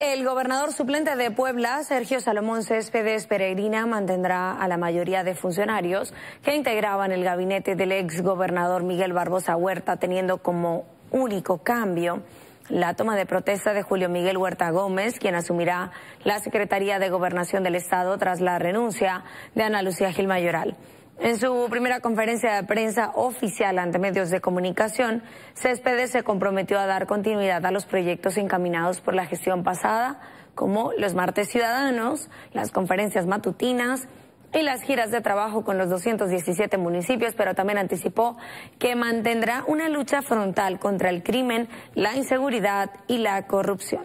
El gobernador suplente de Puebla, Sergio Salomón Céspedes Peregrina, mantendrá a la mayoría de funcionarios que integraban el gabinete del exgobernador Miguel Barbosa Huerta, teniendo como único cambio la toma de protesta de Julio Miguel Huerta Gómez, quien asumirá la Secretaría de Gobernación del Estado tras la renuncia de Ana Lucía Gil Mayoral. En su primera conferencia de prensa oficial ante medios de comunicación, Céspedes se comprometió a dar continuidad a los proyectos encaminados por la gestión pasada, como los martes ciudadanos, las conferencias matutinas y las giras de trabajo con los 217 municipios, pero también anticipó que mantendrá una lucha frontal contra el crimen, la inseguridad y la corrupción.